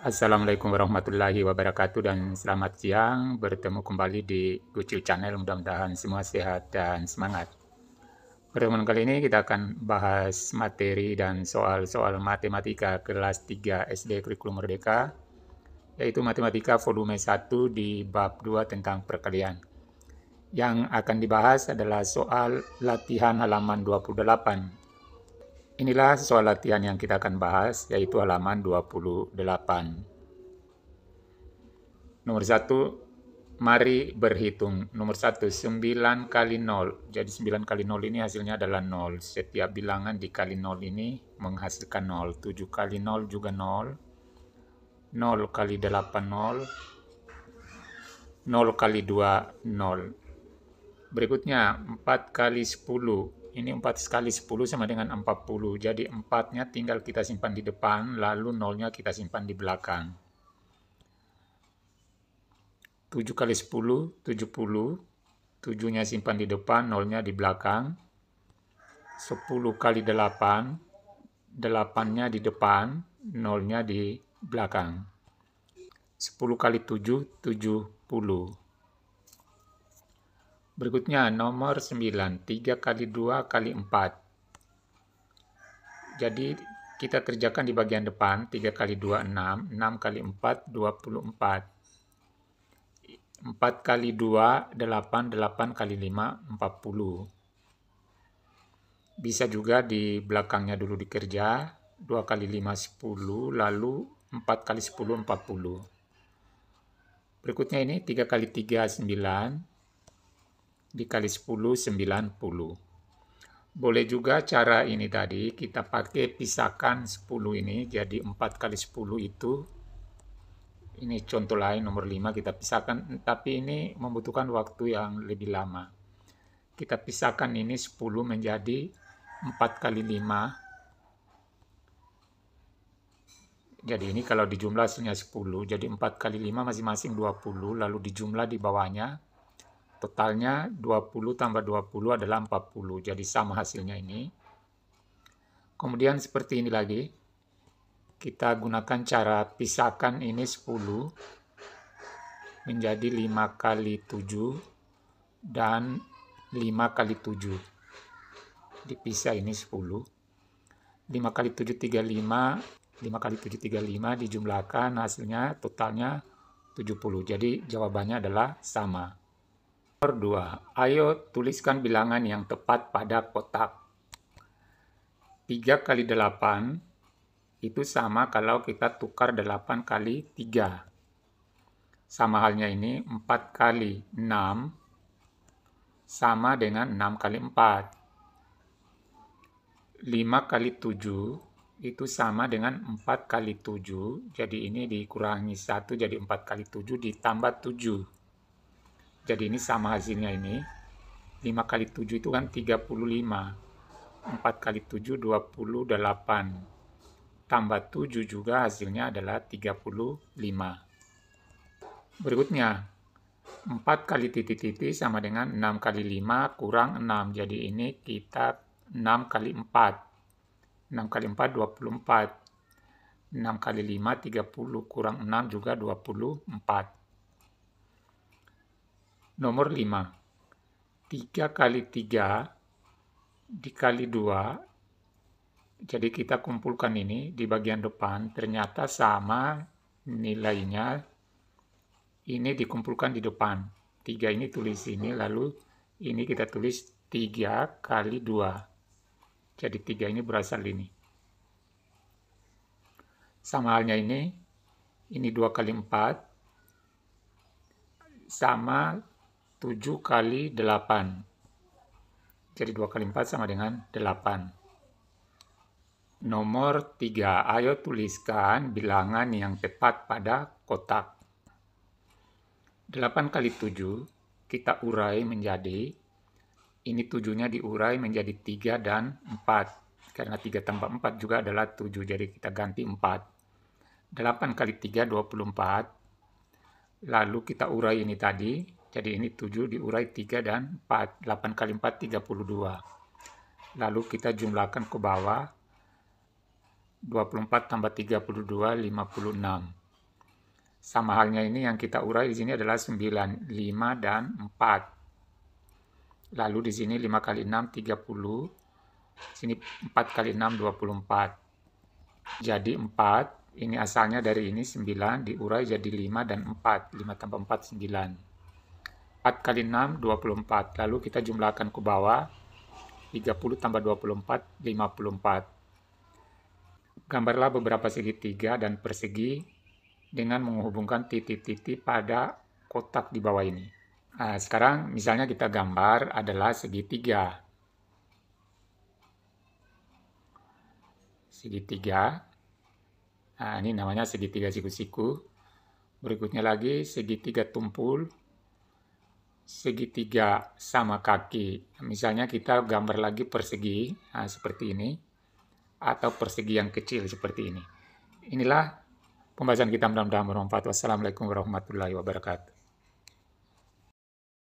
Assalamualaikum warahmatullahi wabarakatuh dan selamat siang bertemu kembali di Gucil Channel mudah-mudahan semua sehat dan semangat pertemuan kali ini kita akan bahas materi dan soal-soal matematika kelas 3 SD Kurikulum Merdeka yaitu matematika volume 1 di bab 2 tentang perkalian yang akan dibahas adalah soal latihan halaman 28 Inilah soal latihan yang kita akan bahas, yaitu halaman 28. Nomor 1, mari berhitung. Nomor 1, 9 kali 0. Jadi 9 kali 0 ini hasilnya adalah 0. Setiap bilangan dikali 0 ini menghasilkan 0. 7 kali 0 juga 0. 0 kali 8, 0. 0 kali 2, 0. Berikutnya, 4 kali 10 ini 4 sekali 10 sama dengan 40. Jadi 4-nya tinggal kita simpan di depan, lalu 0-nya kita simpan di belakang. 7 kali 10, 70. 7-nya simpan di depan, 0-nya di belakang. 10 kali 8, 8-nya di depan, 0-nya di belakang. 10 kali 7, 70. Berikutnya nomor 9, 3 kali 2 kali 4. Jadi kita kerjakan di bagian depan, 3 kali 2, 6, 6 kali 4, 24. 4 kali 2, 8, 8 kali 5, 40. Bisa juga di belakangnya dulu dikerja, 2 kali 5, 10, lalu 4 kali 10, 40. Berikutnya ini 3 kali 3, 9, dikali 10 90. Boleh juga cara ini tadi kita pakai pisahkan 10 ini jadi 4 kali 10 itu ini contoh lain nomor 5 kita pisahkan tapi ini membutuhkan waktu yang lebih lama. Kita pisahkan ini 10 menjadi 4 kali 5 Jadi ini kalau dijumlah hasilnya 10, jadi 4 kali 5 masing-masing 20, lalu dijumlah di bawahnya Totalnya 20 tambah 20 adalah 40, jadi sama hasilnya ini. Kemudian seperti ini lagi. Kita gunakan cara pisahkan ini 10 menjadi 5 kali 7 dan 5 kali 7. Dipisah ini 10. 5 kali 7, 35. 5 kali 7, 35 dijumlahkan hasilnya totalnya 70. Jadi jawabannya adalah sama. Nomor 2. Ayo tuliskan bilangan yang tepat pada kotak. 3 kali 8 itu sama kalau kita tukar 8 kali 3. Sama halnya ini 4 kali 6 sama dengan 6 kali 4. 5 kali 7 itu sama dengan 4 kali 7. Jadi ini dikurangi 1 jadi 4 kali 7 ditambah 7 jadi ini sama hasilnya ini 5 kali 7 itu kan 35 4 kali 7 28 tambah 7 juga hasilnya adalah 35 berikutnya 4 kali titik-titik sama dengan 6 kali 5 kurang 6 jadi ini kita 6 kali 4 6 kali 4 24 6 kali 5 30 kurang 6 juga 24 Nomor 5. 3 kali 3 dikali 2. Jadi kita kumpulkan ini di bagian depan. Ternyata sama nilainya. Ini dikumpulkan di depan. 3 ini tulis ini. lalu ini kita tulis 3 kali 2. Jadi 3 ini berasal ini. Sama halnya ini, ini 2 kali 4. Sama 7 kali 8. Jadi 2 kali 4 sama dengan 8. Nomor 3, ayo tuliskan bilangan yang tepat pada kotak. 8 kali 7 kita urai menjadi, ini 7-nya diurai menjadi 3 dan 4. Karena 3 tambah 4 juga adalah 7, jadi kita ganti 4. 8 kali 3, 24. Lalu kita urai ini tadi, jadi ini 7 diurai 3 dan 4. 8 kali 4, 32. Lalu kita jumlahkan ke bawah. 24 tambah 32, 56. Sama halnya ini yang kita urai di sini adalah 9, 5, dan 4. Lalu di sini 5 kali 6, 30. Di sini 4 kali 6, 24. Jadi 4. Ini asalnya dari ini 9, diurai jadi 5 dan 4. 5 tambah 4, 9. 4 kali 6, 24. Lalu kita jumlahkan ke bawah. 30 tambah 24, 54. Gambarlah beberapa segitiga dan persegi dengan menghubungkan titik-titik pada kotak di bawah ini. Nah, sekarang misalnya kita gambar adalah segitiga. Segitiga. Nah, ini namanya segitiga siku-siku. Berikutnya lagi segitiga tumpul segitiga sama kaki. Misalnya kita gambar lagi persegi nah, seperti ini atau persegi yang kecil seperti ini. Inilah pembahasan kita mudah-mudahan bermanfaat. Wassalamualaikum warahmatullahi wabarakatuh.